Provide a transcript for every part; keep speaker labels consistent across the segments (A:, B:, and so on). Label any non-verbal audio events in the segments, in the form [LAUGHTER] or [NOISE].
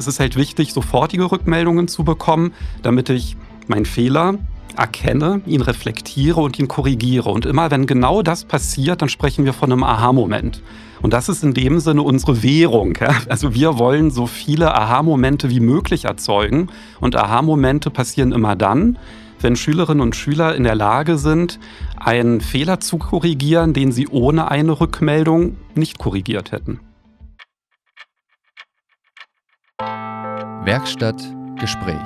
A: ist es halt wichtig, sofortige Rückmeldungen zu bekommen, damit ich meinen Fehler erkenne, ihn reflektiere und ihn korrigiere. Und immer wenn genau das passiert, dann sprechen wir von einem Aha-Moment. Und das ist in dem Sinne unsere Währung. Ja? Also wir wollen so viele Aha-Momente wie möglich erzeugen. Und Aha-Momente passieren immer dann, wenn Schülerinnen und Schüler in der Lage sind, einen Fehler zu korrigieren, den sie ohne eine Rückmeldung nicht korrigiert hätten. Werkstatt Gespräch.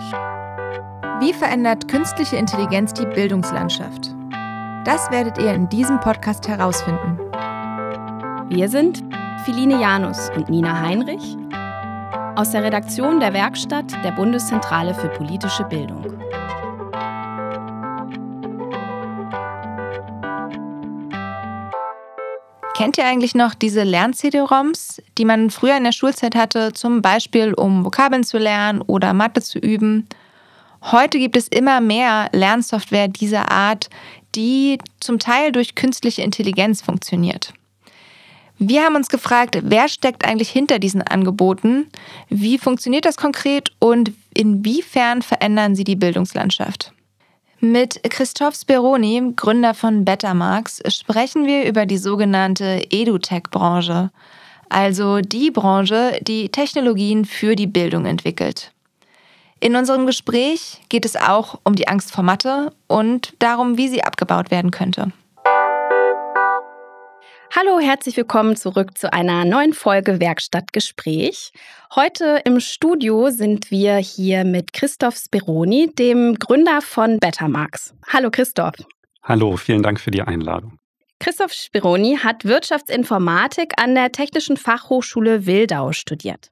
B: Wie verändert künstliche Intelligenz die Bildungslandschaft? Das werdet ihr in diesem Podcast herausfinden.
C: Wir sind Philine Janus und Nina Heinrich aus der Redaktion der Werkstatt der Bundeszentrale für politische Bildung.
B: Kennt ihr eigentlich noch diese Lern-CD-ROMs, die man früher in der Schulzeit hatte, zum Beispiel um Vokabeln zu lernen oder Mathe zu üben? Heute gibt es immer mehr Lernsoftware dieser Art, die zum Teil durch künstliche Intelligenz funktioniert. Wir haben uns gefragt, wer steckt eigentlich hinter diesen Angeboten, wie funktioniert das konkret und inwiefern verändern sie die Bildungslandschaft? Mit Christoph Speroni, Gründer von Bettermarks, sprechen wir über die sogenannte EduTech-Branche, also die Branche, die Technologien für die Bildung entwickelt. In unserem Gespräch geht es auch um die Angst vor Mathe und darum, wie sie abgebaut werden könnte.
C: Hallo, herzlich willkommen zurück zu einer neuen Folge Werkstattgespräch. Heute im Studio sind wir hier mit Christoph Speroni, dem Gründer von Bettermarks. Hallo Christoph.
A: Hallo, vielen Dank für die Einladung.
C: Christoph Speroni hat Wirtschaftsinformatik an der Technischen Fachhochschule Wildau studiert.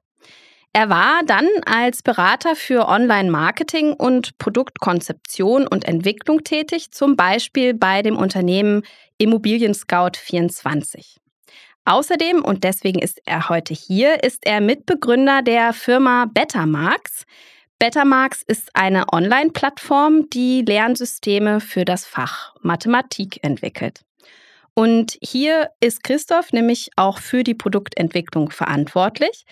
C: Er war dann als Berater für Online-Marketing und Produktkonzeption und Entwicklung tätig, zum Beispiel bei dem Unternehmen Immobilien Scout 24. Außerdem, und deswegen ist er heute hier, ist er Mitbegründer der Firma Bettermarks. Bettermarks ist eine Online-Plattform, die Lernsysteme für das Fach Mathematik entwickelt. Und hier ist Christoph nämlich auch für die Produktentwicklung verantwortlich.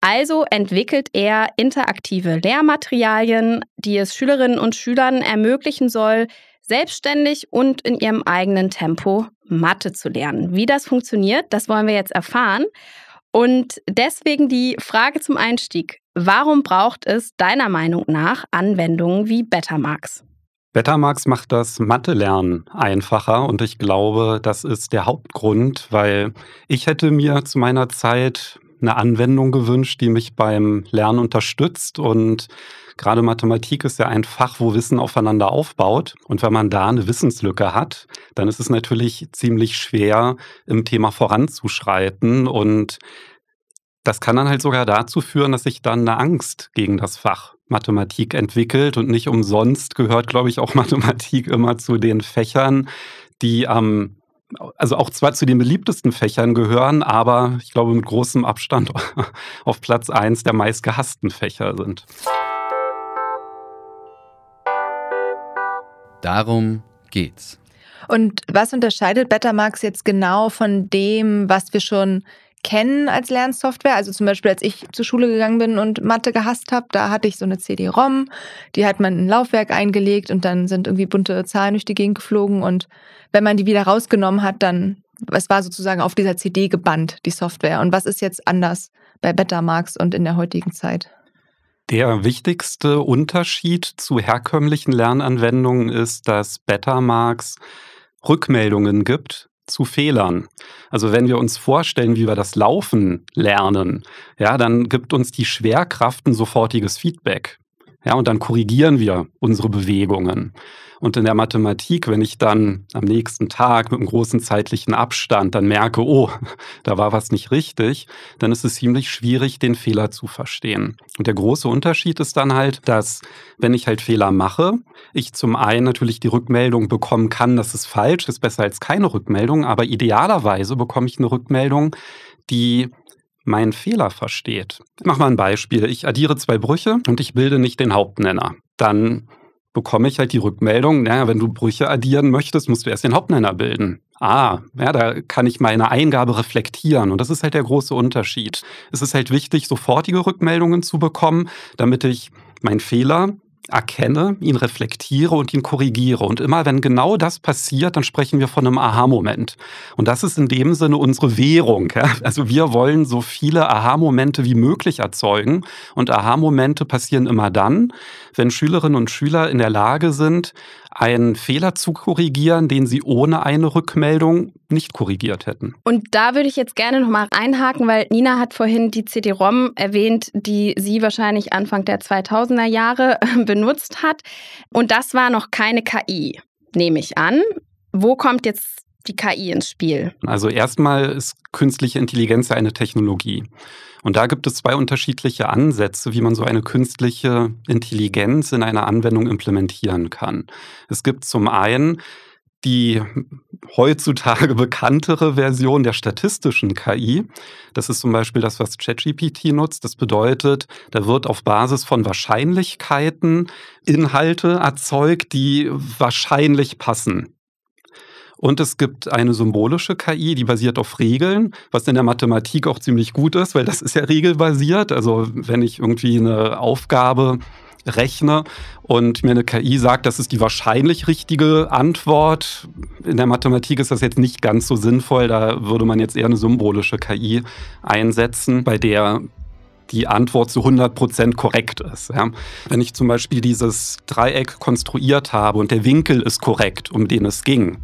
C: Also entwickelt er interaktive Lehrmaterialien, die es Schülerinnen und Schülern ermöglichen soll, selbstständig und in ihrem eigenen Tempo Mathe zu lernen. Wie das funktioniert, das wollen wir jetzt erfahren. Und deswegen die Frage zum Einstieg. Warum braucht es deiner Meinung nach Anwendungen wie Betamax?
A: Betamax macht das Mathe-Lernen einfacher und ich glaube, das ist der Hauptgrund, weil ich hätte mir zu meiner Zeit eine Anwendung gewünscht, die mich beim Lernen unterstützt und Gerade Mathematik ist ja ein Fach, wo Wissen aufeinander aufbaut. Und wenn man da eine Wissenslücke hat, dann ist es natürlich ziemlich schwer, im Thema voranzuschreiten. Und das kann dann halt sogar dazu führen, dass sich dann eine Angst gegen das Fach Mathematik entwickelt. Und nicht umsonst gehört, glaube ich, auch [LAUGHS] Mathematik immer zu den Fächern, die am also auch zwar zu den beliebtesten Fächern gehören, aber ich glaube mit großem Abstand [LAUGHS] auf Platz 1 der meist gehassten Fächer sind. Darum geht's.
B: Und was unterscheidet Betamax jetzt genau von dem, was wir schon kennen als Lernsoftware? Also zum Beispiel, als ich zur Schule gegangen bin und Mathe gehasst habe, da hatte ich so eine CD-ROM, die hat man in ein Laufwerk eingelegt und dann sind irgendwie bunte Zahlen durch die Gegend geflogen und wenn man die wieder rausgenommen hat, dann, es war sozusagen auf dieser CD gebannt, die Software. Und was ist jetzt anders bei Betamax und in der heutigen Zeit?
A: Der wichtigste Unterschied zu herkömmlichen Lernanwendungen ist, dass Bettermarks Rückmeldungen gibt zu Fehlern. Also wenn wir uns vorstellen, wie wir das Laufen lernen, ja, dann gibt uns die Schwerkraft ein sofortiges Feedback. Ja, und dann korrigieren wir unsere Bewegungen. Und in der Mathematik, wenn ich dann am nächsten Tag mit einem großen zeitlichen Abstand dann merke, oh, [LAUGHS] da war was nicht richtig, dann ist es ziemlich schwierig, den Fehler zu verstehen. Und der große Unterschied ist dann halt, dass wenn ich halt Fehler mache, ich zum einen natürlich die Rückmeldung bekommen kann, dass es falsch, ist besser als keine Rückmeldung, aber idealerweise bekomme ich eine Rückmeldung, die mein Fehler versteht. Ich mach mal ein Beispiel. Ich addiere zwei Brüche und ich bilde nicht den Hauptnenner. Dann bekomme ich halt die Rückmeldung, naja, wenn du Brüche addieren möchtest, musst du erst den Hauptnenner bilden. Ah, ja, da kann ich meine Eingabe reflektieren. Und das ist halt der große Unterschied. Es ist halt wichtig, sofortige Rückmeldungen zu bekommen, damit ich meinen Fehler erkenne, ihn reflektiere und ihn korrigiere. Und immer wenn genau das passiert, dann sprechen wir von einem Aha-Moment. Und das ist in dem Sinne unsere Währung. Ja? Also wir wollen so viele Aha-Momente wie möglich erzeugen. Und Aha-Momente passieren immer dann, wenn Schülerinnen und Schüler in der Lage sind, einen Fehler zu korrigieren, den sie ohne eine Rückmeldung nicht korrigiert hätten.
C: Und da würde ich jetzt gerne nochmal einhaken, weil Nina hat vorhin die CD-ROM erwähnt, die sie wahrscheinlich Anfang der 2000er Jahre [LAUGHS] benutzt hat. Und das war noch keine KI, nehme ich an. Wo kommt jetzt die KI ins Spiel?
A: Also erstmal ist künstliche Intelligenz ja eine Technologie. Und da gibt es zwei unterschiedliche Ansätze, wie man so eine künstliche Intelligenz in einer Anwendung implementieren kann. Es gibt zum einen die heutzutage bekanntere Version der statistischen KI. Das ist zum Beispiel das, was ChatGPT nutzt. Das bedeutet, da wird auf Basis von Wahrscheinlichkeiten Inhalte erzeugt, die wahrscheinlich passen und es gibt eine symbolische KI, die basiert auf Regeln, was in der Mathematik auch ziemlich gut ist, weil das ist ja regelbasiert. Also wenn ich irgendwie eine Aufgabe rechne und mir eine KI sagt, das ist die wahrscheinlich richtige Antwort. In der Mathematik ist das jetzt nicht ganz so sinnvoll, da würde man jetzt eher eine symbolische KI einsetzen, bei der die Antwort zu 100% korrekt ist. Ja. Wenn ich zum Beispiel dieses Dreieck konstruiert habe und der Winkel ist korrekt, um den es ging,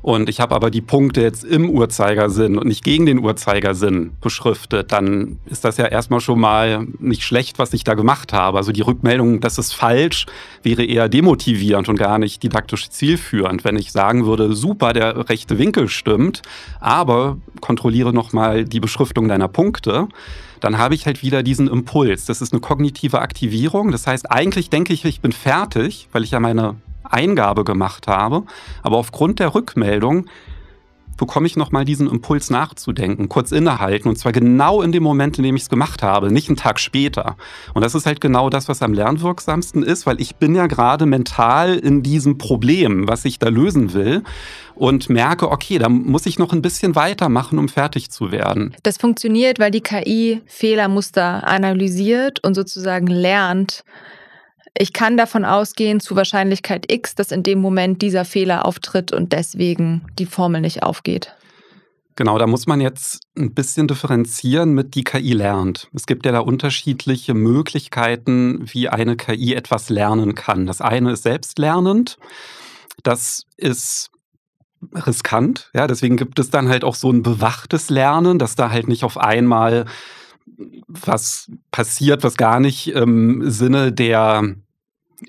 A: und ich habe aber die Punkte jetzt im Uhrzeigersinn und nicht gegen den Uhrzeigersinn beschriftet, dann ist das ja erstmal schon mal nicht schlecht, was ich da gemacht habe. Also die Rückmeldung, das ist falsch, wäre eher demotivierend und gar nicht didaktisch zielführend, wenn ich sagen würde, super, der rechte Winkel stimmt, aber kontrolliere nochmal die Beschriftung deiner Punkte dann habe ich halt wieder diesen Impuls. Das ist eine kognitive Aktivierung. Das heißt, eigentlich denke ich, ich bin fertig, weil ich ja meine Eingabe gemacht habe. Aber aufgrund der Rückmeldung bekomme ich nochmal diesen Impuls nachzudenken, kurz innehalten und zwar genau in dem Moment, in dem ich es gemacht habe, nicht einen Tag später. Und das ist halt genau das, was am lernwirksamsten ist, weil ich bin ja gerade mental in diesem Problem, was ich da lösen will und merke, okay, da muss ich noch ein bisschen weitermachen, um fertig zu werden.
B: Das funktioniert, weil die KI Fehlermuster analysiert und sozusagen lernt, ich kann davon ausgehen, zu Wahrscheinlichkeit X, dass in dem Moment dieser Fehler auftritt und deswegen die Formel nicht aufgeht.
A: Genau, da muss man jetzt ein bisschen differenzieren mit die KI lernt. Es gibt ja da unterschiedliche Möglichkeiten, wie eine KI etwas lernen kann. Das eine ist selbstlernend. Das ist riskant. Ja, deswegen gibt es dann halt auch so ein bewachtes Lernen, dass da halt nicht auf einmal was passiert, was gar nicht im Sinne der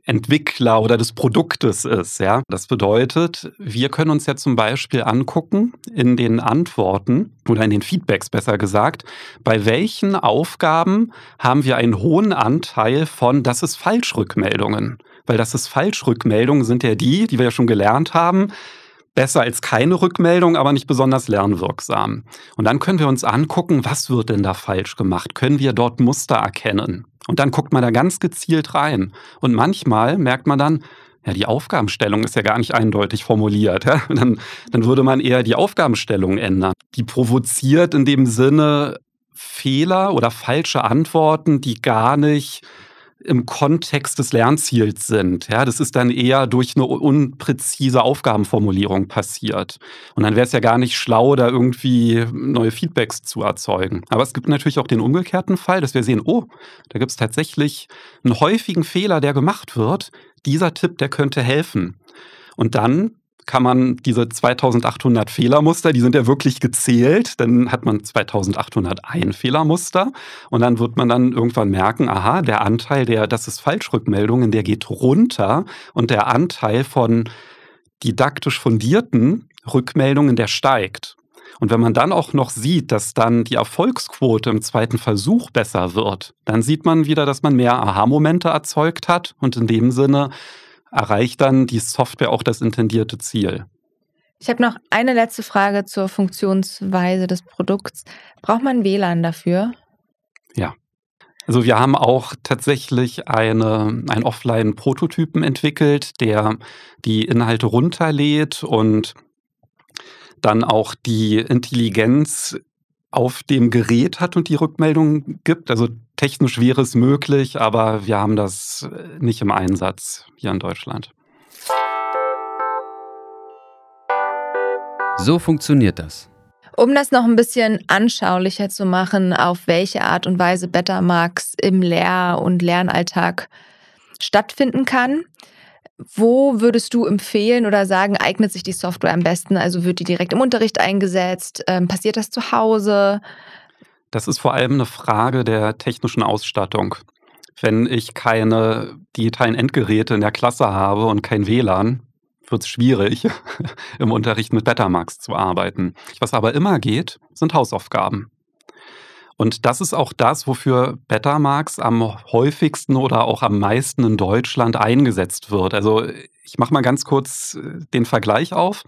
A: Entwickler oder des Produktes ist. Ja? Das bedeutet, wir können uns ja zum Beispiel angucken in den Antworten oder in den Feedbacks besser gesagt, bei welchen Aufgaben haben wir einen hohen Anteil von, das ist Falschrückmeldungen. Weil das ist Falschrückmeldungen sind ja die, die wir ja schon gelernt haben, besser als keine Rückmeldung, aber nicht besonders lernwirksam. Und dann können wir uns angucken, was wird denn da falsch gemacht? Können wir dort Muster erkennen? Und dann guckt man da ganz gezielt rein. Und manchmal merkt man dann, ja, die Aufgabenstellung ist ja gar nicht eindeutig formuliert. Ja? [LAUGHS] Dann, dann würde man eher die Aufgabenstellung ändern. Die provoziert in dem Sinne Fehler oder falsche Antworten, die gar nicht im Kontext des Lernziels sind. Ja, das ist dann eher durch eine unpräzise Aufgabenformulierung passiert. Und dann wäre es ja gar nicht schlau, da irgendwie neue Feedbacks zu erzeugen. Aber es gibt natürlich auch den umgekehrten Fall, dass wir sehen, oh, da gibt es tatsächlich einen häufigen Fehler, der gemacht wird. Dieser Tipp, der könnte helfen. Und dann kann man diese 2800 Fehlermuster, die sind ja wirklich gezählt, dann hat man 2801 Fehlermuster und dann wird man dann irgendwann merken, aha, der Anteil der, das ist Falschrückmeldungen, der geht runter und der Anteil von didaktisch fundierten Rückmeldungen, der steigt. Und wenn man dann auch noch sieht, dass dann die Erfolgsquote im zweiten Versuch besser wird, dann sieht man wieder, dass man mehr Aha-Momente erzeugt hat und in dem Sinne erreicht dann die Software auch das intendierte Ziel.
B: Ich habe noch eine letzte Frage zur Funktionsweise des Produkts. Braucht man WLAN dafür?
A: Ja. Also wir haben auch tatsächlich eine, einen Offline-Prototypen entwickelt, der die Inhalte runterlädt und dann auch die Intelligenz auf dem Gerät hat und die Rückmeldung gibt. Also technisch wäre es möglich, aber wir haben das äh, nicht im Einsatz hier in Deutschland. So funktioniert das.
B: Um das noch ein bisschen anschaulicher zu machen, auf welche Art und Weise Betamax im Lehr- und Lernalltag stattfinden kann, wo würdest du empfehlen oder sagen, eignet sich die Software am besten? Also wird die direkt im Unterricht eingesetzt? Ähm, passiert das zu Hause?
A: Das ist vor allem eine Frage der technischen Ausstattung. Wenn ich keine digitalen Endgeräte in der Klasse habe und kein WLAN, wird es schwierig, [LAUGHS] im Unterricht mit Betamax zu arbeiten. Was aber immer geht, sind Hausaufgaben. Und das ist auch das, wofür Betamax am häufigsten oder auch am meisten in Deutschland eingesetzt wird. Also ich mache mal ganz kurz äh, den Vergleich auf.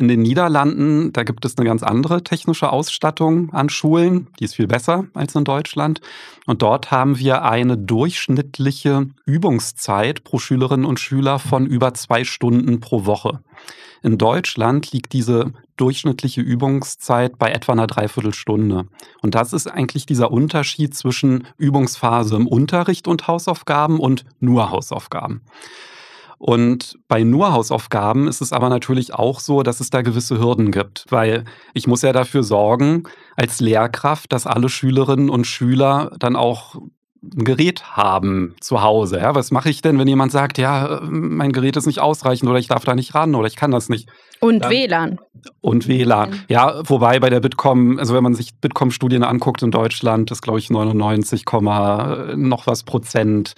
A: In den Niederlanden, da gibt es eine ganz andere technische Ausstattung an Schulen, die ist viel besser als in Deutschland. Und dort haben wir eine durchschnittliche Übungszeit pro Schülerinnen und Schüler von über zwei Stunden pro Woche. In Deutschland liegt diese durchschnittliche Übungszeit bei etwa einer Dreiviertelstunde. Und das ist eigentlich dieser Unterschied zwischen Übungsphase im Unterricht und Hausaufgaben und nur Hausaufgaben. Und bei nur Hausaufgaben ist es aber natürlich auch so, dass es da gewisse Hürden gibt, weil ich muss ja dafür sorgen, als Lehrkraft, dass alle Schülerinnen und Schüler dann auch ein Gerät haben zu Hause. Ja? Was mache ich denn, wenn jemand sagt, ja, mein Gerät ist nicht ausreichend oder ich darf da nicht ran oder ich kann das nicht?
C: Und Dann, WLAN.
A: Und WLAN. Ja, wobei bei der Bitkom, also wenn man sich Bitkom-Studien anguckt in Deutschland, ist glaube ich 99, noch was Prozent.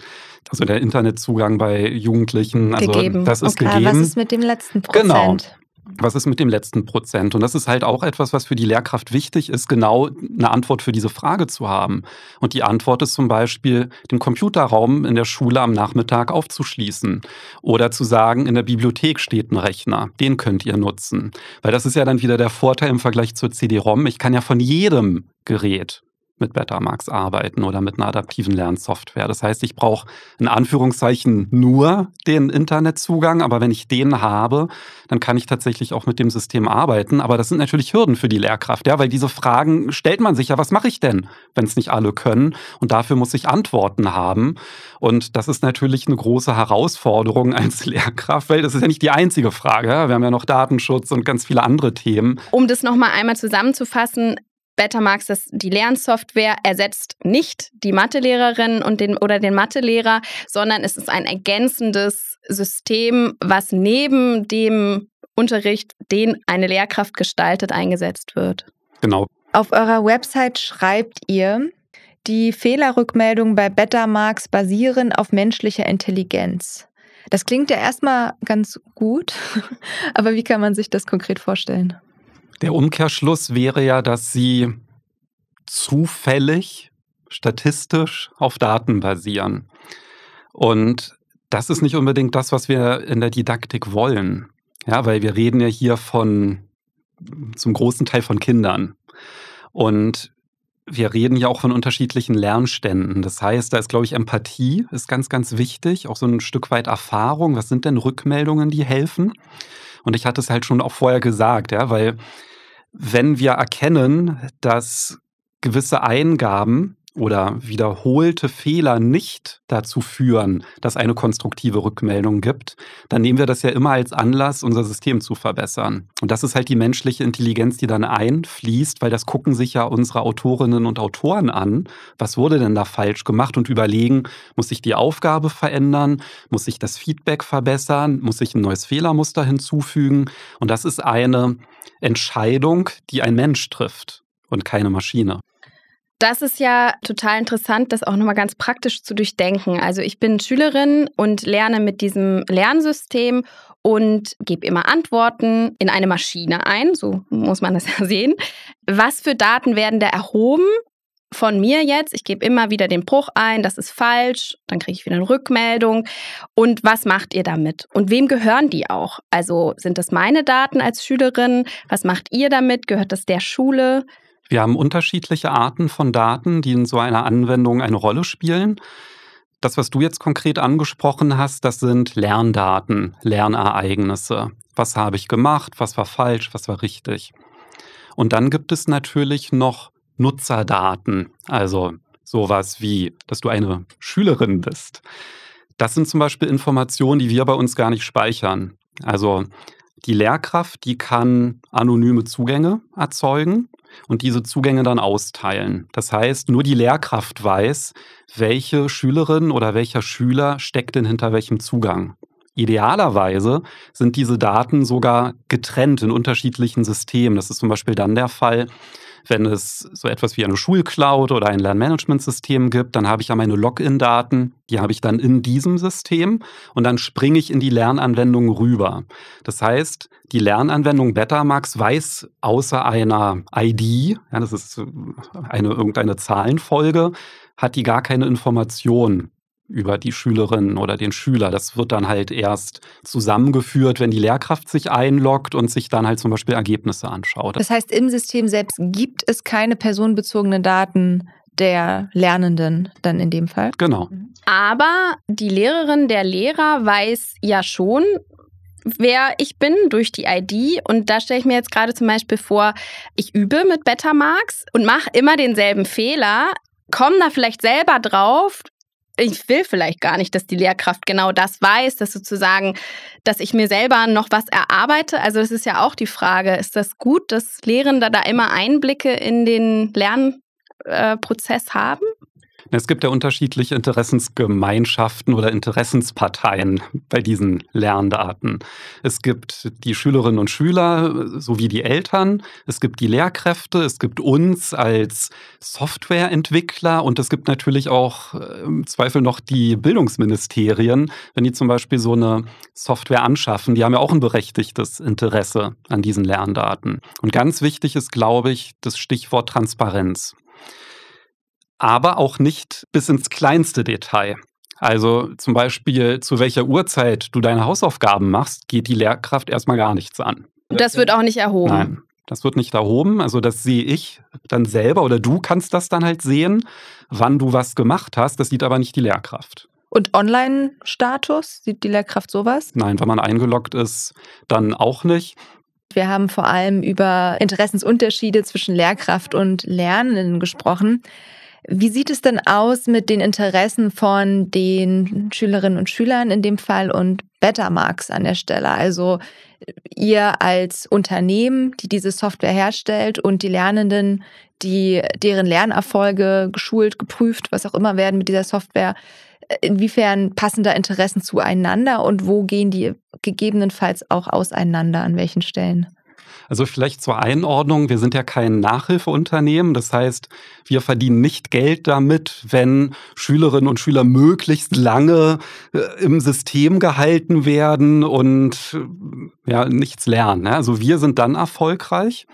A: Also der Internetzugang bei Jugendlichen, also gegeben. das ist okay, gegeben. Was ist
B: mit dem letzten genau. Prozent? Genau
A: was ist mit dem letzten Prozent? Und das ist halt auch etwas, was für die Lehrkraft wichtig ist, genau eine Antwort für diese Frage zu haben. Und die Antwort ist zum Beispiel, den Computerraum in der Schule am Nachmittag aufzuschließen oder zu sagen, in der Bibliothek steht ein Rechner, den könnt ihr nutzen. Weil das ist ja dann wieder der Vorteil im Vergleich zur CD-ROM. Ich kann ja von jedem Gerät mit Betamax arbeiten oder mit einer adaptiven Lernsoftware. Das heißt, ich brauche in Anführungszeichen nur den Internetzugang, aber wenn ich den habe, dann kann ich tatsächlich auch mit dem System arbeiten. Aber das sind natürlich Hürden für die Lehrkraft, ja, weil diese Fragen stellt man sich ja, was mache ich denn, wenn es nicht alle können? Und dafür muss ich Antworten haben. Und das ist natürlich eine große Herausforderung [LAUGHS] als Lehrkraft, weil das ist ja nicht die einzige Frage. Wir haben ja noch Datenschutz und ganz viele andere Themen.
C: Um das nochmal einmal zusammenzufassen, Bettermax, ist die Lernsoftware, ersetzt nicht die Mathelehrerin und den, oder den Mathelehrer, sondern es ist ein ergänzendes System, was neben dem Unterricht, den eine Lehrkraft gestaltet, eingesetzt wird.
A: Genau.
B: Auf eurer Website schreibt ihr, die Fehlerrückmeldungen bei Bettermarks basieren auf menschlicher Intelligenz. Das klingt ja erstmal ganz gut, [LAUGHS] aber wie kann man sich das konkret vorstellen?
A: Der Umkehrschluss wäre ja, dass sie zufällig, statistisch auf Daten basieren. Und das ist nicht unbedingt das, was wir in der Didaktik wollen. Ja, weil wir reden ja hier von zum großen Teil von Kindern. Und wir reden ja auch von unterschiedlichen Lernständen. Das heißt, da ist, glaube ich, Empathie ist ganz, ganz wichtig, auch so ein Stück weit Erfahrung. Was sind denn Rückmeldungen, die helfen? Und ich hatte es halt schon auch vorher gesagt, ja, weil wenn wir erkennen, dass gewisse Eingaben oder wiederholte Fehler nicht dazu führen, dass eine konstruktive Rückmeldung gibt, dann nehmen wir das ja immer als Anlass, unser System zu verbessern. Und das ist halt die menschliche Intelligenz, die dann einfließt, weil das gucken sich ja unsere Autorinnen und Autoren an. Was wurde denn da falsch gemacht und überlegen, muss sich die Aufgabe verändern, muss sich das Feedback verbessern, muss ich ein neues Fehlermuster hinzufügen. Und das ist eine Entscheidung, die ein Mensch trifft und keine Maschine.
C: Das ist ja total interessant, das auch nochmal ganz praktisch zu durchdenken. Also ich bin Schülerin und lerne mit diesem Lernsystem und gebe immer Antworten in eine Maschine ein, so muss man das [LAUGHS] ja sehen. Was für Daten werden da erhoben? Von mir jetzt, ich gebe immer wieder den Bruch ein, das ist falsch, dann kriege ich wieder eine Rückmeldung. Und was macht ihr damit? Und wem gehören die auch? Also sind das meine Daten als Schülerin? Was macht ihr damit? Gehört das der Schule?
A: Wir haben unterschiedliche Arten von Daten, die in so einer Anwendung eine Rolle spielen. Das, was du jetzt konkret angesprochen hast, das sind Lerndaten, Lernereignisse. Was habe ich gemacht? Was war falsch? Was war richtig? Und dann gibt es natürlich noch Nutzerdaten, also sowas wie, dass du eine Schülerin bist. Das sind zum Beispiel Informationen, die wir bei uns gar nicht speichern. Also die Lehrkraft, die kann anonyme Zugänge erzeugen und diese Zugänge dann austeilen. Das heißt, nur die Lehrkraft weiß, welche Schülerin oder welcher Schüler steckt denn hinter welchem Zugang. Idealerweise sind diese Daten sogar getrennt in unterschiedlichen Systemen. Das ist zum Beispiel dann der Fall, wenn es so etwas wie eine Schulcloud oder ein Lernmanagementsystem gibt, dann habe ich ja meine Login-Daten, die habe ich dann in diesem System und dann springe ich in die Lernanwendung rüber. Das heißt, die Lernanwendung Betamax weiß außer einer ID, ja, das ist eine irgendeine Zahlenfolge, hat die gar keine Information über die Schülerin oder den Schüler. Das wird dann halt erst zusammengeführt, wenn die Lehrkraft sich einloggt und sich dann halt zum Beispiel Ergebnisse anschaut. Das
B: heißt, im System selbst gibt es keine personenbezogenen Daten der Lernenden dann in dem Fall. Genau. Aber die Lehrerin, der Lehrer weiß ja schon, wer
C: ich bin durch die ID. Und da stelle ich mir jetzt gerade zum Beispiel vor, ich übe mit Betamax und mache immer denselben Fehler, komme da vielleicht selber drauf, ich will vielleicht gar nicht, dass die Lehrkraft genau das weiß, dass sozusagen, dass ich mir selber noch was erarbeite. Also das ist ja auch die Frage, ist das gut, dass Lehrende da immer Einblicke in den Lernprozess haben?
A: Es gibt ja unterschiedliche Interessensgemeinschaften oder Interessensparteien bei diesen Lernarten. Es gibt die Schülerinnen und Schüler äh, sowie die Eltern, es gibt die Lehrkräfte, es gibt uns als Softwareentwickler und es gibt natürlich auch äh, im Zweifel noch die Bildungsministerien, wenn die zum Beispiel so eine Software anschaffen. Die haben ja auch ein berechtigtes Interesse an diesen Lerndaten. Und ganz wichtig ist, glaube ich, das Stichwort Transparenz aber auch nicht bis ins kleinste Detail. Also zum Beispiel, zu welcher Uhrzeit du deine Hausaufgaben machst, geht die Lehrkraft erstmal gar nichts an.
C: Das wird auch nicht erhoben. Nein,
A: das wird nicht erhoben. Also das sehe ich dann selber oder du kannst das dann halt sehen, wann du was gemacht hast. Das sieht aber nicht die Lehrkraft.
B: Und Online-Status, sieht die Lehrkraft sowas?
A: Nein, wenn man eingeloggt ist, dann auch nicht.
B: Wir haben vor allem über Interessensunterschiede zwischen Lehrkraft und Lernenden gesprochen. Wie sieht es denn aus mit den Interessen von den Schülerinnen und Schülern in dem Fall und Bettermarks an der Stelle? Also ihr als Unternehmen, die diese Software herstellt und die Lernenden, die deren Lernerfolge geschult, geprüft, was auch immer werden mit dieser Software, inwiefern passen da Interessen zueinander und wo gehen die gegebenenfalls auch auseinander, an welchen Stellen?
A: Also vielleicht zur Einordnung, wir sind ja kein Nachhilfeunternehmen. Das heißt, wir verdienen nicht Geld damit, wenn Schülerinnen und Schüler möglichst lange äh, im System gehalten werden und äh, ja, nichts lernen. Ne? Also wir sind dann erfolgreich,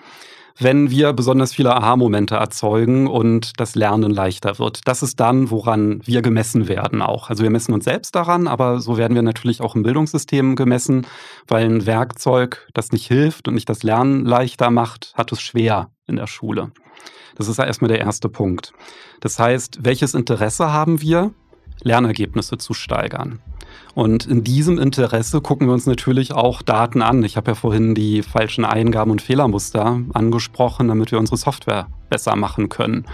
A: wenn wir besonders viele Aha-Momente erzeugen und das Lernen leichter wird. Das ist dann, woran wir gemessen werden auch. Also wir messen uns selbst daran, aber so werden wir natürlich auch im Bildungssystem gemessen, weil ein Werkzeug, das nicht hilft und nicht das Lernen leichter macht, hat es schwer in der Schule. Das ist ja erstmal der erste Punkt. Das heißt, welches Interesse haben wir, Lernergebnisse zu steigern? Und in diesem Interesse gucken wir uns natürlich auch Daten an. Ich habe ja vorhin die falschen Eingaben und Fehlermuster angesprochen, damit wir unsere Software besser machen können.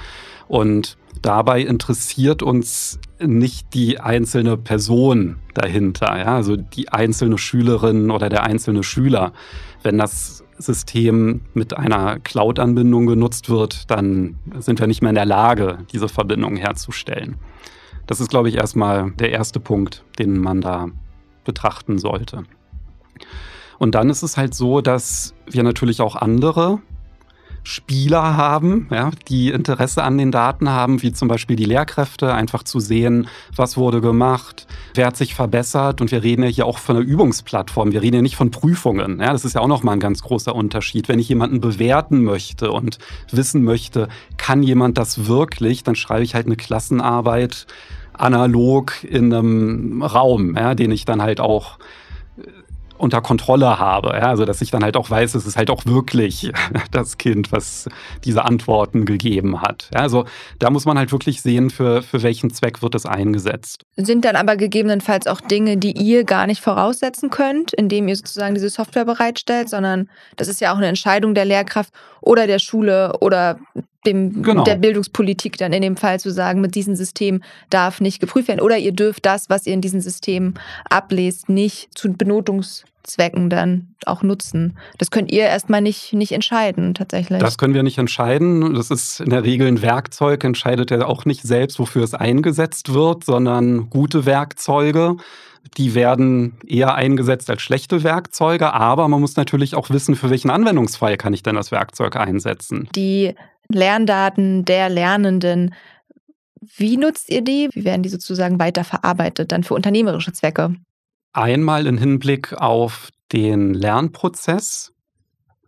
A: Und dabei interessiert uns nicht die einzelne Person dahinter, ja? also die einzelne Schülerin oder der einzelne Schüler. Wenn das System mit einer Cloud-Anbindung genutzt wird, dann sind wir nicht mehr in der Lage, diese Verbindung herzustellen. Das ist, glaube ich, erstmal der erste Punkt, den man da betrachten sollte. Und dann ist es halt so, dass wir natürlich auch andere Spieler haben, ja, die Interesse an den Daten haben, wie zum Beispiel die Lehrkräfte, einfach zu sehen, was wurde gemacht, wer hat sich verbessert. Und wir reden ja hier auch von einer Übungsplattform, wir reden ja nicht von Prüfungen. Ja, das ist ja auch nochmal ein ganz großer Unterschied. Wenn ich jemanden bewerten möchte und wissen möchte, kann jemand das wirklich, dann schreibe ich halt eine Klassenarbeit analog in einem Raum, ja, den ich dann halt auch äh, unter Kontrolle habe. Ja, also, dass ich dann halt auch weiß, es ist halt auch wirklich [LAUGHS] das Kind, was diese Antworten gegeben hat. Ja, also, da muss man halt wirklich sehen, für, für welchen Zweck wird es eingesetzt.
B: Sind dann aber gegebenenfalls auch Dinge, die ihr gar nicht voraussetzen könnt, indem ihr sozusagen diese Software bereitstellt, sondern das ist ja auch eine Entscheidung der Lehrkraft oder der Schule oder dem, genau. der Bildungspolitik dann in dem Fall zu sagen, mit diesem System darf nicht geprüft werden. Oder ihr dürft das, was ihr in diesem System ablest, nicht zu Benotungszwecken dann auch nutzen. Das könnt ihr erstmal nicht, nicht entscheiden, tatsächlich. Das
A: können wir nicht entscheiden. Das ist in der Regel ein Werkzeug, entscheidet er auch nicht selbst, wofür es eingesetzt wird, sondern gute Werkzeuge die werden eher eingesetzt als schlechte Werkzeuge, aber man muss natürlich auch wissen, für welchen Anwendungsfall kann ich denn das Werkzeug einsetzen.
B: Die Lerndaten der Lernenden. Wie nutzt ihr die? Wie werden die sozusagen weiterverarbeitet dann für unternehmerische Zwecke?
A: Einmal im Hinblick auf den Lernprozess,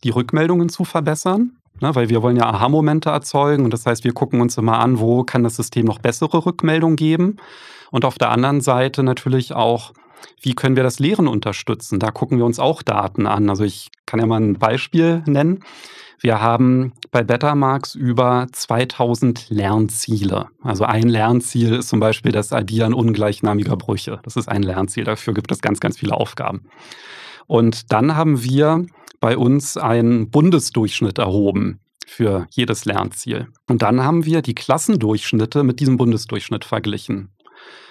A: die Rückmeldungen zu verbessern, ne, weil wir wollen ja Aha-Momente erzeugen und das heißt, wir gucken uns immer an, wo kann das System noch bessere Rückmeldungen geben und auf der anderen Seite natürlich auch, wie können wir das Lehren unterstützen? Da gucken wir uns auch Daten an. Also ich kann ja mal ein Beispiel nennen. Wir haben bei Bettermarks über 2000 Lernziele. Also ein Lernziel ist zum Beispiel das Addieren ungleichnamiger Brüche. Das ist ein Lernziel. Dafür gibt es ganz, ganz viele Aufgaben. Und dann haben wir bei uns einen Bundesdurchschnitt erhoben für jedes Lernziel. Und dann haben wir die Klassendurchschnitte mit diesem Bundesdurchschnitt verglichen.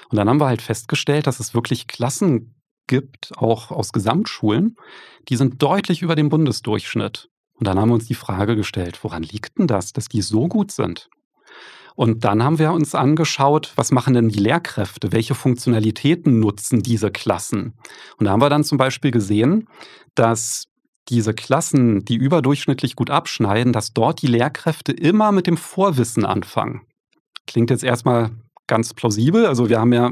A: Und dann haben wir halt festgestellt, dass es wirklich Klassen gibt, auch aus Gesamtschulen, die sind deutlich über dem Bundesdurchschnitt. Und dann haben wir uns die Frage gestellt, woran liegt denn das, dass die so gut sind? Und dann haben wir uns angeschaut, was machen denn die Lehrkräfte? Welche Funktionalitäten nutzen diese Klassen? Und da haben wir dann zum Beispiel gesehen, dass diese Klassen, die überdurchschnittlich gut abschneiden, dass dort die Lehrkräfte immer mit dem Vorwissen anfangen. Klingt jetzt erstmal ganz plausibel. Also wir haben ja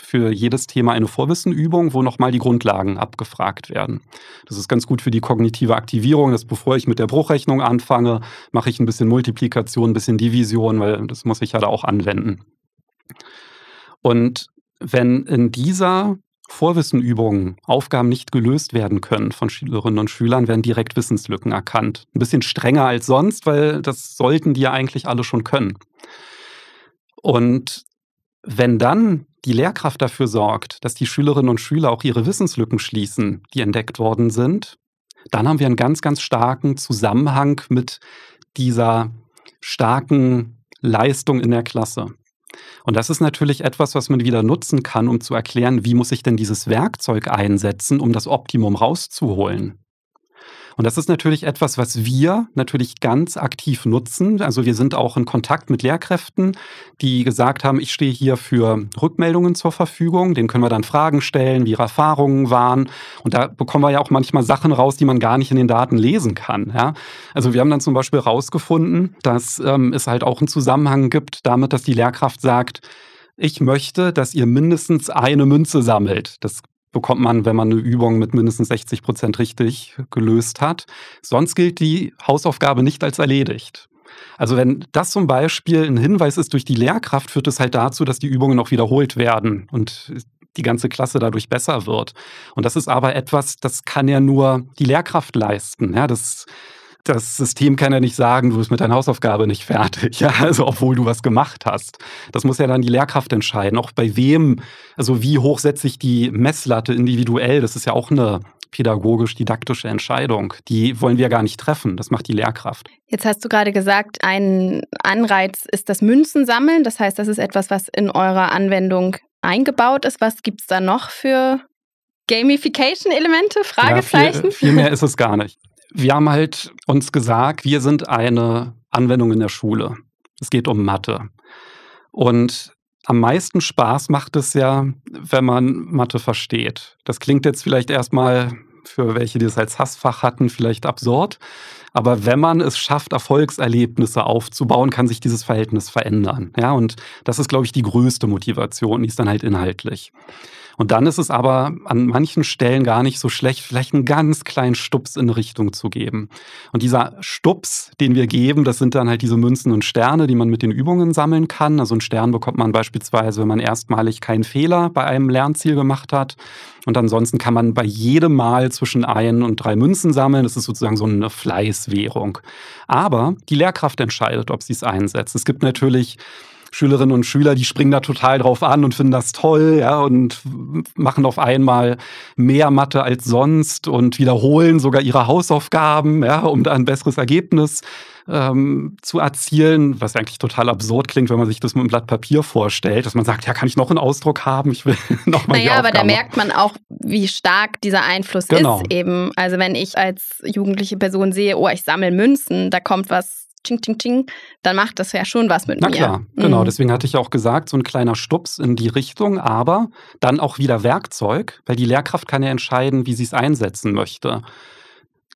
A: für jedes Thema eine Vorwissenübung, wo nochmal die Grundlagen abgefragt werden. Das ist ganz gut für die kognitive Aktivierung, dass bevor ich mit der Bruchrechnung anfange, mache ich ein bisschen Multiplikation, ein bisschen Division, weil das muss ich ja halt da auch anwenden. Und wenn in dieser Vorwissenübungen Aufgaben nicht gelöst werden können von Schülerinnen und Schülern, werden direkt Wissenslücken erkannt. Ein bisschen strenger als sonst, weil das sollten die ja eigentlich alle schon können. Und wenn dann die Lehrkraft dafür sorgt, dass die Schülerinnen und Schüler auch ihre Wissenslücken schließen, die entdeckt worden sind, dann haben wir einen ganz, ganz starken Zusammenhang mit dieser starken Leistung in der Klasse. Und das ist natürlich etwas, was man wieder nutzen kann, um zu erklären, wie muss ich denn dieses Werkzeug einsetzen, um das Optimum rauszuholen. Und das ist natürlich etwas, was wir natürlich ganz aktiv nutzen. Also wir sind auch in Kontakt mit Lehrkräften, die gesagt haben, ich stehe hier für Rückmeldungen zur Verfügung. Den können wir dann Fragen stellen, wie ihre Erfahrungen waren. Und da bekommen wir ja auch manchmal Sachen raus, die man gar nicht in den Daten lesen kann. Ja? Also wir haben dann zum Beispiel rausgefunden, dass ähm, es halt auch einen Zusammenhang gibt damit, dass die Lehrkraft sagt, ich möchte, dass ihr mindestens eine Münze sammelt. Das bekommt man, wenn man eine Übung mit mindestens 60 Prozent richtig gelöst hat. Sonst gilt die Hausaufgabe nicht als erledigt. Also wenn das zum Beispiel ein Hinweis ist durch die Lehrkraft, führt es halt dazu, dass die Übungen noch wiederholt werden und die ganze Klasse dadurch besser wird. Und das ist aber etwas, das kann ja nur die Lehrkraft leisten. Ja, das das System kann ja nicht sagen, du bist mit deiner Hausaufgabe nicht fertig, ja, also obwohl du was gemacht hast. Das muss ja dann die Lehrkraft entscheiden, auch bei wem, also wie hoch setze ich die Messlatte individuell, das ist ja auch eine pädagogisch-didaktische Entscheidung. Die wollen wir gar nicht treffen. Das macht die Lehrkraft.
C: Jetzt hast du gerade gesagt, ein Anreiz ist das Münzen sammeln. Das heißt, das ist etwas, was in eurer Anwendung eingebaut ist. Was gibt es da noch für Gamification-Elemente? Fragezeichen? Ja, viel, viel mehr
A: ist es gar nicht wir haben halt uns gesagt, wir sind eine Anwendung in der Schule. Es geht um Mathe. Und am meisten Spaß macht es ja, wenn man Mathe versteht. Das klingt jetzt vielleicht erstmal für welche, die es als Hassfach hatten, vielleicht absurd. Aber wenn man es schafft, Erfolgserlebnisse aufzubauen, kann sich dieses Verhältnis verändern. Ja, und das ist, glaube ich, die größte Motivation, die ist dann halt inhaltlich. Und dann ist es aber an manchen Stellen gar nicht so schlecht, vielleicht einen ganz kleinen Stups in Richtung zu geben. Und dieser Stups, den wir geben, das sind dann halt diese Münzen und Sterne, die man mit den Übungen sammeln kann. Also einen Stern bekommt man beispielsweise, wenn man erstmalig keinen Fehler bei einem Lernziel gemacht hat. Und ansonsten kann man bei jedem Mal zwischen ein und drei Münzen sammeln. Das ist sozusagen so eine Fleißwährung. Aber die Lehrkraft entscheidet, ob sie es einsetzt. Es gibt natürlich Schülerinnen und Schüler, die springen da total drauf an und finden das toll, ja, und machen auf einmal mehr Mathe als sonst und wiederholen sogar ihre Hausaufgaben, ja, um da ein besseres Ergebnis ähm, zu erzielen, was eigentlich total absurd klingt, wenn man sich das mit einem Blatt Papier vorstellt, dass man sagt, ja, kann ich noch einen Ausdruck haben? Ich will [LAUGHS] noch mal Naja, aber da merkt
C: man auch, wie stark dieser Einfluss genau. ist eben. Also wenn ich als jugendliche Person sehe, oh, ich sammle Münzen, da kommt was ting, ting, ting, dann macht das ja schon was mit Na mir. Na klar, genau. Mhm.
A: Deswegen hatte ich auch gesagt, so ein kleiner Stups in die Richtung, aber dann auch wieder Werkzeug, weil die Lehrkraft kann ja entscheiden, wie sie es einsetzen möchte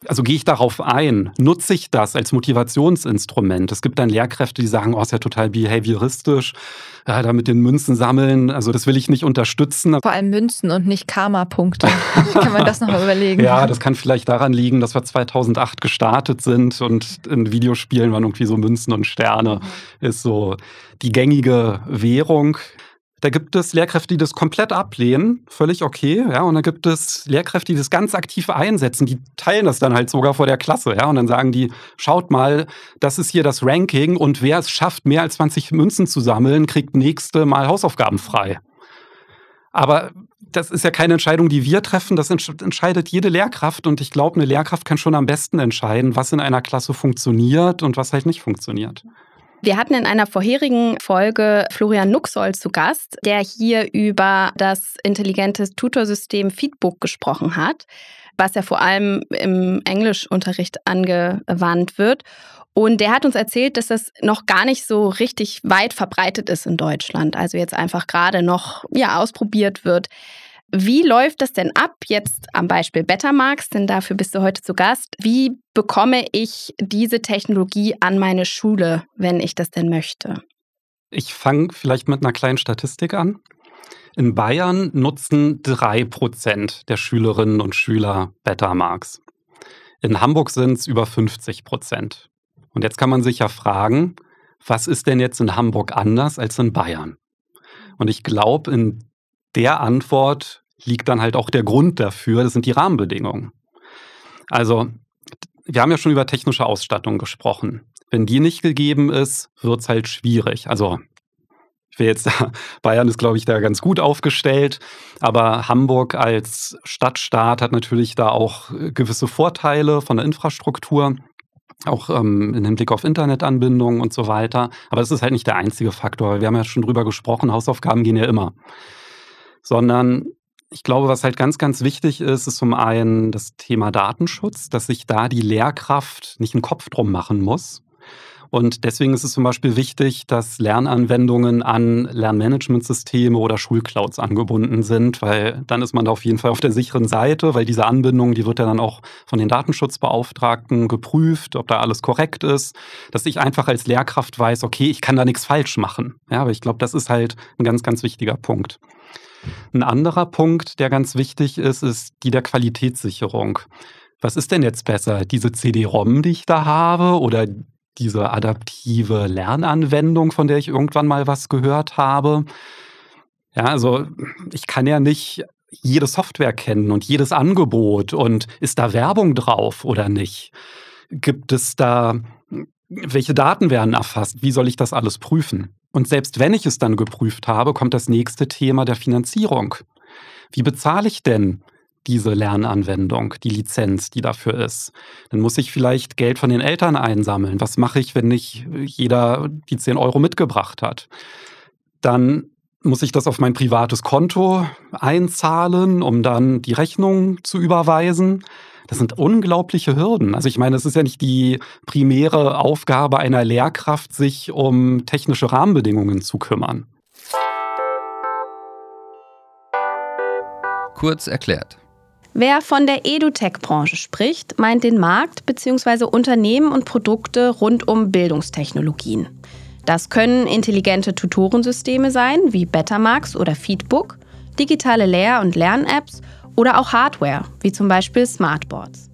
A: also gehe ich darauf ein? Nutze ich das als Motivationsinstrument? Es gibt dann Lehrkräfte, die sagen, oh, ist ja total behavioristisch, ja, äh, da mit den Münzen sammeln, also das will ich nicht unterstützen.
B: Vor allem Münzen und nicht Karma-Punkte. [LAUGHS] kann man das nochmal überlegen? Ja, das
A: kann vielleicht daran liegen, dass wir 2008 gestartet sind und in Videospielen waren irgendwie so Münzen und Sterne, mhm. ist so die gängige Währung. Da gibt es Lehrkräfte, die das komplett ablehnen, völlig okay. Ja, und da gibt es Lehrkräfte, die das ganz aktiv einsetzen. Die teilen das dann halt sogar vor der Klasse. Ja, und dann sagen die: Schaut mal, das ist hier das Ranking und wer es schafft, mehr als 20 Münzen zu sammeln, kriegt nächste Mal Hausaufgaben frei. Aber das ist ja keine Entscheidung, die wir treffen, das entscheidet jede Lehrkraft und ich glaube, eine Lehrkraft kann schon am besten entscheiden, was in einer Klasse funktioniert und was halt nicht funktioniert.
C: Wir hatten in einer vorherigen Folge Florian Nuxoll zu Gast, der hier über das intelligente Tutorsystem Feedbook gesprochen hat, was ja vor allem im Englischunterricht angewandt wird. Und der hat uns erzählt, dass das noch gar nicht so richtig weit verbreitet ist in Deutschland. Also jetzt einfach gerade noch ja, ausprobiert wird. Wie läuft das denn ab? Jetzt am Beispiel Bettermarks, denn dafür bist du heute zu Gast. Wie bekomme ich diese Technologie an meine Schule, wenn ich das denn möchte?
A: Ich fange vielleicht mit einer kleinen Statistik an. In Bayern nutzen drei Prozent der Schülerinnen und Schüler Bettermarks. In Hamburg sind es über 50 Prozent. Und jetzt kann man sich ja fragen, was ist denn jetzt in Hamburg anders als in Bayern? Und ich glaube, in der Antwort liegt dann halt auch der Grund dafür, das sind die Rahmenbedingungen. Also, wir haben ja schon über technische Ausstattung gesprochen. Wenn die nicht gegeben ist, wird es halt schwierig. Also, ich will jetzt, [LAUGHS] Bayern ist, glaube ich, da ganz gut aufgestellt, aber Hamburg als Stadtstaat hat natürlich da auch äh, gewisse Vorteile von der Infrastruktur, auch ähm, im Hinblick auf Internetanbindungen und so weiter. Aber das ist halt nicht der einzige Faktor. Wir haben ja schon drüber gesprochen, Hausaufgaben gehen ja immer. Sondern ich glaube, was halt ganz, ganz wichtig ist, ist zum einen das Thema Datenschutz, dass sich da die Lehrkraft nicht einen Kopf drum machen muss. Und deswegen ist es zum Beispiel wichtig, dass Lernanwendungen an Lernmanagementsysteme oder Schulclouds angebunden sind, weil dann ist man da auf jeden Fall auf der sicheren Seite, weil diese Anbindung, die wird ja dann auch von den Datenschutzbeauftragten geprüft, ob da alles korrekt ist, dass ich einfach als Lehrkraft weiß, okay, ich kann da nichts falsch machen. Ja, aber ich glaube, das ist halt ein ganz, ganz wichtiger Punkt. Ein anderer Punkt, der ganz wichtig ist, ist die der Qualitätssicherung. Was ist denn jetzt besser? Diese CD-ROM, die ich da habe oder diese adaptive Lernanwendung, von der ich irgendwann mal was gehört habe? Ja, also ich kann ja nicht jede Software kennen und jedes Angebot und ist da Werbung drauf oder nicht? Gibt es da, welche Daten werden erfasst? Wie soll ich das alles prüfen? Und selbst wenn ich es dann geprüft habe, kommt das nächste Thema der Finanzierung. Wie bezahle ich denn diese Lernanwendung, die Lizenz, die dafür ist? Dann muss ich vielleicht Geld von den Eltern einsammeln. Was mache ich, wenn nicht jeder die 10 Euro mitgebracht hat? Dann muss ich das auf mein privates Konto einzahlen, um dann die Rechnung zu überweisen das sind unglaubliche Hürden. Also ich meine, es ist ja nicht die primäre Aufgabe einer Lehrkraft, sich um technische Rahmenbedingungen zu kümmern.
C: Kurz erklärt. Wer von der EduTech-Branche spricht, meint den Markt bzw. Unternehmen und Produkte rund um Bildungstechnologien. Das können intelligente Tutorensysteme sein, wie Betamax oder Feedbook, digitale Lehr- und Lern-Apps oder auch Hardware, wie zum Beispiel Smartboards.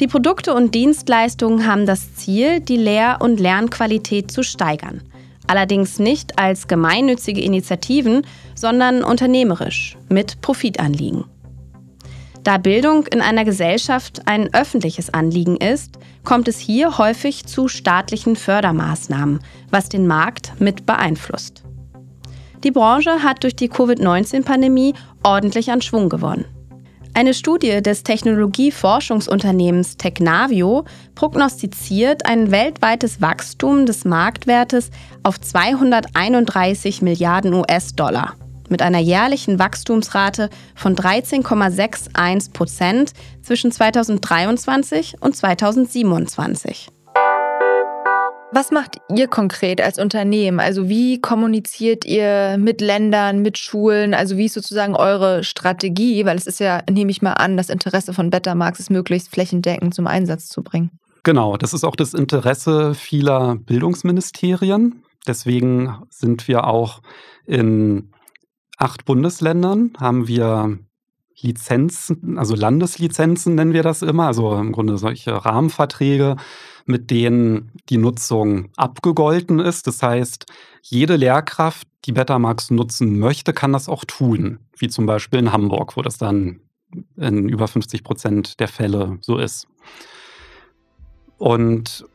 C: Die Produkte und Dienstleistungen haben das Ziel, die Lehr- und Lernqualität zu steigern. Allerdings nicht als gemeinnützige Initiativen, sondern unternehmerisch, mit Profitanliegen. Da Bildung in einer Gesellschaft ein öffentliches Anliegen ist, kommt es hier häufig zu staatlichen Fördermaßnahmen, was den Markt mit beeinflusst. Die Branche hat durch die Covid-19-Pandemie ordentlich an Schwung gewonnen. Eine Studie des Technologieforschungsunternehmens Technavio prognostiziert ein weltweites Wachstum des Marktwertes auf 231 Milliarden US-Dollar mit einer jährlichen Wachstumsrate von 13,61 Prozent zwischen
B: 2023 und 2027. Was macht ihr konkret als Unternehmen? Also wie kommuniziert ihr mit Ländern, mit Schulen? Also wie ist sozusagen eure Strategie? Weil es ist ja, nehme ich mal an, das Interesse von Bettermarks ist möglichst flächendeckend zum Einsatz zu bringen.
A: Genau, das ist auch das Interesse vieler Bildungsministerien. Deswegen sind wir auch in acht Bundesländern, haben wir Lizenzen, also Landeslizenzen nennen wir das immer, also im Grunde solche Rahmenverträge, mit denen die Nutzung abgegolten ist. Das heißt, jede Lehrkraft, die Betamax nutzen möchte, kann das auch tun, wie zum Beispiel in Hamburg, wo das dann in über 50 Prozent der Fälle so ist. Und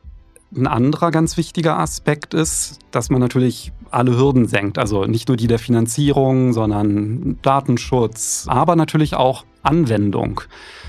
A: ein anderer ganz wichtiger Aspekt ist, dass man natürlich alle Hürden senkt. Also nicht nur die der Finanzierung, sondern Datenschutz, aber natürlich auch Anwendung.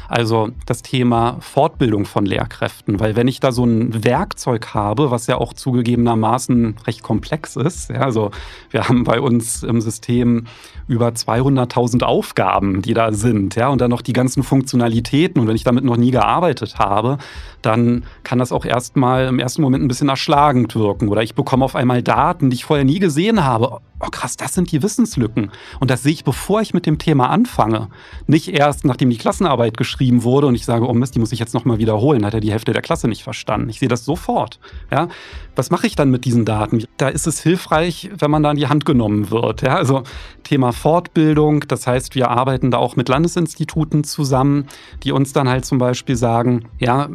A: Also das Thema Fortbildung von Lehrkräften, weil wenn ich da so ein Werkzeug habe, was ja auch zugegebenermaßen recht komplex ist, ja, also wir haben bei uns im System über 200.000 Aufgaben, die da sind, ja, und dann noch die ganzen Funktionalitäten und wenn ich damit noch nie gearbeitet habe, dann kann das auch erstmal im ersten Moment ein bisschen erschlagend wirken oder ich bekomme auf einmal Daten, die ich vorher nie gesehen habe oh krass, das sind die Wissenslücken. Und das sehe ich, bevor ich mit dem Thema anfange. Nicht erst, nachdem die Klassenarbeit geschrieben wurde und ich sage, oh Mist, die muss ich jetzt nochmal wiederholen, hat er die Hälfte der Klasse nicht verstanden. Ich sehe das sofort. Ja? Was mache ich dann mit diesen Daten? Da ist es hilfreich, wenn man da in die Hand genommen wird. Ja? Also Thema Fortbildung, das heißt, wir arbeiten da auch mit Landesinstituten zusammen, die uns dann halt zum Beispiel sagen, ja,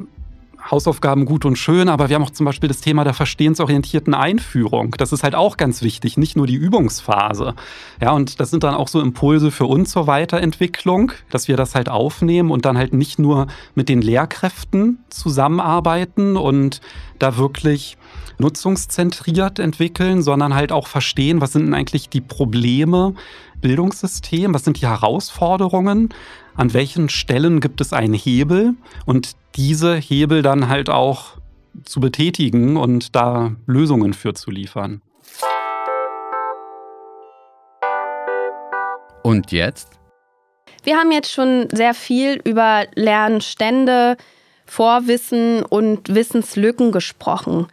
A: Hausaufgaben gut und schön, aber wir haben auch zum Beispiel das Thema der verstehensorientierten Einführung. Das ist halt auch ganz wichtig, nicht nur die Übungsphase. Ja, und das sind dann auch so Impulse für uns zur Weiterentwicklung, dass wir das halt aufnehmen und dann halt nicht nur mit den Lehrkräften zusammenarbeiten und da wirklich nutzungszentriert entwickeln, sondern halt auch verstehen, was sind denn eigentlich die Probleme, Bildungssystem? Was sind die Herausforderungen? An welchen Stellen gibt es einen Hebel? Und diese Hebel dann halt auch zu betätigen und da Lösungen für zu liefern. Und jetzt?
C: Wir haben jetzt schon sehr viel über Lernstände, Vorwissen und Wissenslücken gesprochen.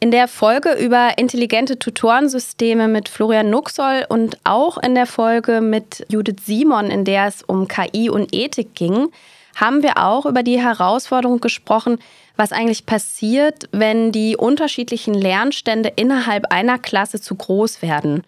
C: In der Folge über intelligente Tutorensysteme mit Florian Nuxoll und auch in der Folge mit Judith Simon, in der es um KI und Ethik ging, haben wir auch über die Herausforderung gesprochen, was eigentlich passiert, wenn die unterschiedlichen Lernstände innerhalb einer Klasse zu groß werden.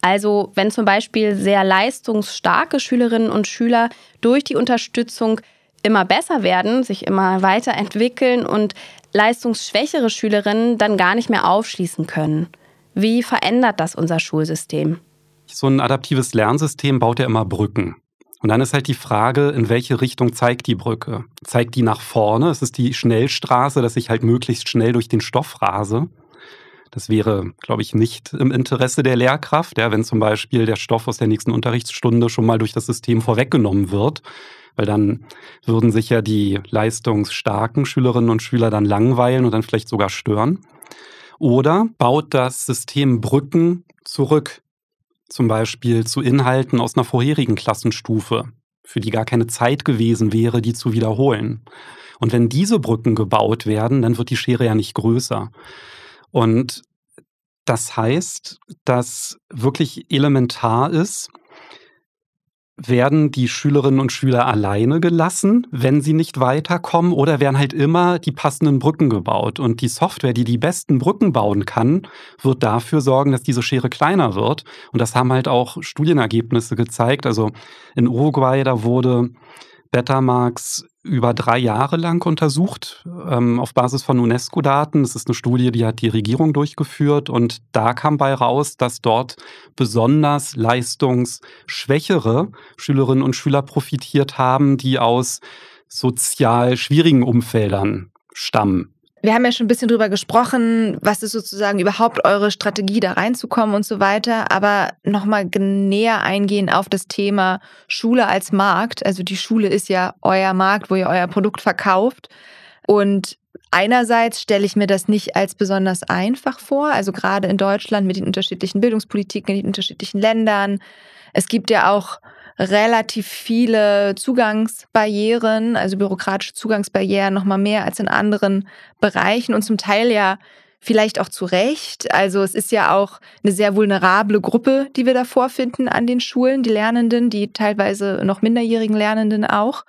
C: Also wenn zum Beispiel sehr leistungsstarke Schülerinnen und Schüler durch die Unterstützung immer besser werden, sich immer weiterentwickeln und leistungsschwächere Schülerinnen dann gar nicht mehr aufschließen können. Wie verändert das unser Schulsystem?
A: So ein adaptives Lernsystem baut ja immer Brücken. Und dann ist halt die Frage, in welche Richtung zeigt die Brücke? Zeigt die nach vorne? Es ist die Schnellstraße, dass ich halt möglichst schnell durch den Stoff rase. Das wäre, glaube ich, nicht im Interesse der Lehrkraft, ja, wenn zum Beispiel der Stoff aus der nächsten Unterrichtsstunde schon mal durch das System vorweggenommen wird weil dann würden sich ja die leistungsstarken Schülerinnen und Schüler dann langweilen und dann vielleicht sogar stören. Oder baut das System Brücken zurück, zum Beispiel zu Inhalten aus einer vorherigen Klassenstufe, für die gar keine Zeit gewesen wäre, die zu wiederholen. Und wenn diese Brücken gebaut werden, dann wird die Schere ja nicht größer. Und das heißt, dass wirklich elementar ist, werden die Schülerinnen und Schüler alleine gelassen, wenn sie nicht weiterkommen, oder werden halt immer die passenden Brücken gebaut? Und die Software, die die besten Brücken bauen kann, wird dafür sorgen, dass diese Schere kleiner wird. Und das haben halt auch Studienergebnisse gezeigt. Also in Uruguay, da wurde Betamax über drei Jahre lang untersucht ähm, auf Basis von UNESCO-Daten. Das ist eine Studie, die hat die Regierung durchgeführt und da kam bei raus, dass dort besonders leistungsschwächere Schülerinnen und Schüler profitiert haben, die aus sozial schwierigen Umfeldern stammen
B: wir haben ja schon ein bisschen drüber gesprochen, was ist sozusagen überhaupt eure Strategie, da reinzukommen und so weiter. Aber nochmal näher eingehen auf das Thema Schule als Markt. Also die Schule ist ja euer Markt, wo ihr euer Produkt verkauft. Und einerseits stelle ich mir das nicht als besonders einfach vor. Also gerade in Deutschland mit den unterschiedlichen Bildungspolitiken in den unterschiedlichen Ländern. Es gibt ja auch relativ viele Zugangsbarrieren, also bürokratische Zugangsbarrieren, nochmal mehr als in anderen Bereichen und zum Teil ja vielleicht auch zu Recht. Also es ist ja auch eine sehr vulnerable Gruppe, die wir da vorfinden an den Schulen, die Lernenden, die teilweise noch minderjährigen Lernenden auch.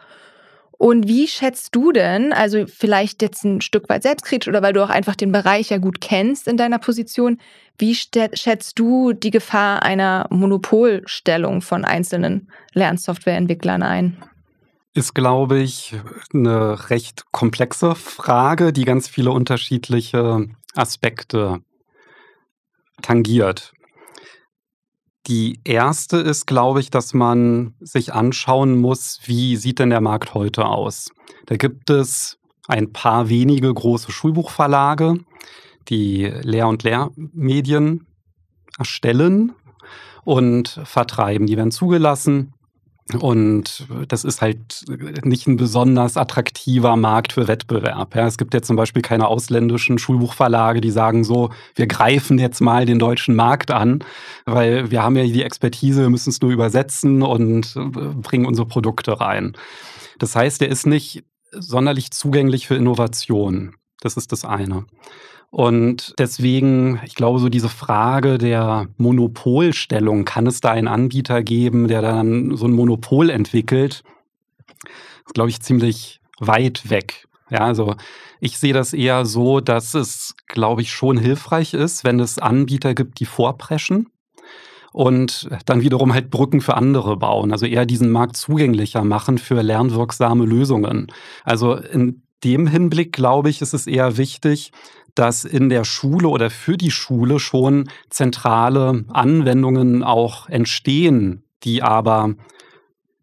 B: Und wie schätzt du denn, also vielleicht jetzt ein Stück weit selbstkritisch oder weil du auch einfach den Bereich ja gut kennst in deiner Position, wie schätzt du die Gefahr einer Monopolstellung von einzelnen Lernsoftwareentwicklern ein?
A: Ist, glaube ich, eine recht komplexe Frage, die ganz viele unterschiedliche Aspekte tangiert. Die erste ist, glaube ich, dass man sich anschauen muss, wie sieht denn der Markt heute aus. Da gibt es ein paar wenige große Schulbuchverlage, die Lehr- und Lehrmedien erstellen und vertreiben. Die werden zugelassen und das ist halt nicht ein besonders attraktiver Markt für Wettbewerb. Ja, es gibt ja zum Beispiel keine ausländischen Schulbuchverlage, die sagen so, wir greifen jetzt mal den deutschen Markt an, weil wir haben ja die Expertise, wir müssen es nur übersetzen und äh, bringen unsere Produkte rein. Das heißt, er ist nicht sonderlich zugänglich für Innovation. Das ist das eine. Und deswegen, ich glaube, so diese Frage der Monopolstellung, kann es da einen Anbieter geben, der dann so ein Monopol entwickelt, ist, glaube ich, ziemlich weit weg. Ja, also ich sehe das eher so, dass es, glaube ich, schon hilfreich ist, wenn es Anbieter gibt, die vorpreschen und dann wiederum halt Brücken für andere bauen, also eher diesen Markt zugänglicher machen für lernwirksame Lösungen. Also in dem Hinblick, glaube ich, ist es eher wichtig, dass in der Schule oder für die Schule schon zentrale Anwendungen auch entstehen, die aber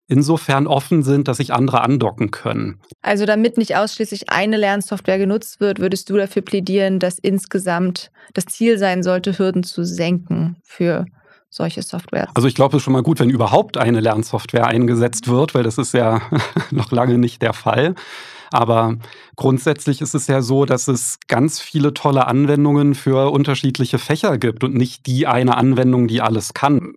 A: insofern offen sind, dass sich andere andocken können.
B: Also damit nicht ausschließlich eine Lernsoftware genutzt wird, würdest du dafür plädieren, dass insgesamt das Ziel sein sollte, Hürden zu senken für solche Software?
A: Also ich glaube, es ist schon mal gut, wenn überhaupt eine Lernsoftware eingesetzt wird, weil das ist ja [LAUGHS] noch lange nicht der Fall. Aber grundsätzlich ist es ja so, dass es ganz viele tolle Anwendungen für unterschiedliche Fächer gibt und nicht die eine Anwendung, die alles kann.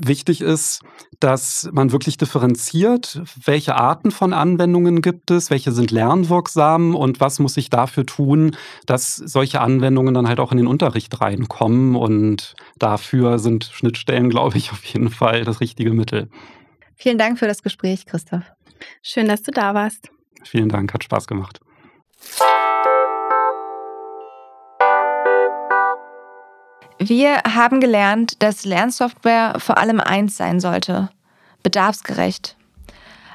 A: Wichtig ist, dass man wirklich differenziert, welche Arten von Anwendungen gibt es, welche sind lernwirksam und was muss ich dafür tun, dass solche Anwendungen dann halt auch in den Unterricht reinkommen. Und dafür sind Schnittstellen, glaube ich, auf jeden Fall das richtige Mittel.
C: Vielen Dank für das Gespräch, Christoph. Schön, dass du da warst.
A: Vielen Dank, hat Spaß
B: gemacht. Wir haben gelernt, dass Lernsoftware vor allem eins sein sollte, bedarfsgerecht.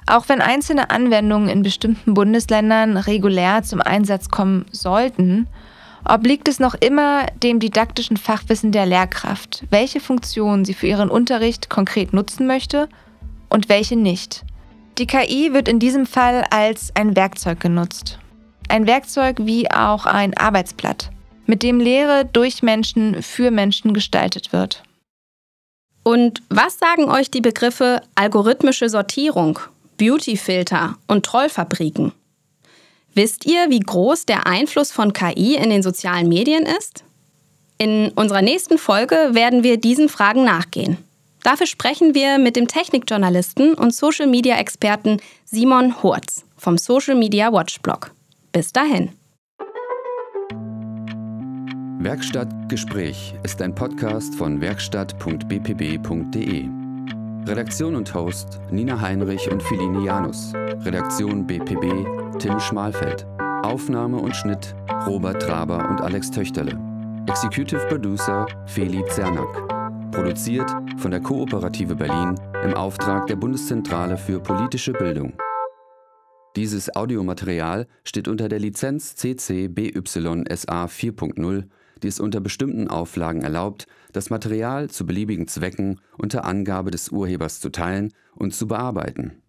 B: Auch wenn einzelne Anwendungen in bestimmten Bundesländern regulär zum Einsatz kommen sollten, obliegt es noch immer dem didaktischen Fachwissen der Lehrkraft, welche Funktionen sie für ihren Unterricht konkret nutzen möchte und welche nicht. Die KI wird in diesem Fall als ein Werkzeug genutzt. Ein Werkzeug wie auch ein Arbeitsblatt, mit dem Lehre durch Menschen für Menschen gestaltet wird. Und was sagen euch die
C: Begriffe algorithmische Sortierung, Beautyfilter und Trollfabriken? Wisst ihr, wie groß der Einfluss von KI in den sozialen Medien ist? In unserer nächsten Folge werden wir diesen Fragen nachgehen. Dafür sprechen wir mit dem Technikjournalisten und Social Media Experten Simon Hurz vom Social Media Watch Blog. Bis dahin.
A: Werkstatt Gespräch ist ein Podcast von werkstatt.bpb.de. Redaktion und Host Nina Heinrich und Philine Janus. Redaktion BPB Tim Schmalfeld. Aufnahme und Schnitt Robert Traber und Alex Töchterle. Executive Producer Felix Zernack. Produziert von der Kooperative Berlin im Auftrag der Bundeszentrale für politische Bildung. Dieses Audiomaterial steht unter der Lizenz CC BY SA 4.0, die es unter bestimmten Auflagen erlaubt, das Material zu beliebigen Zwecken unter Angabe des Urhebers zu teilen und zu bearbeiten.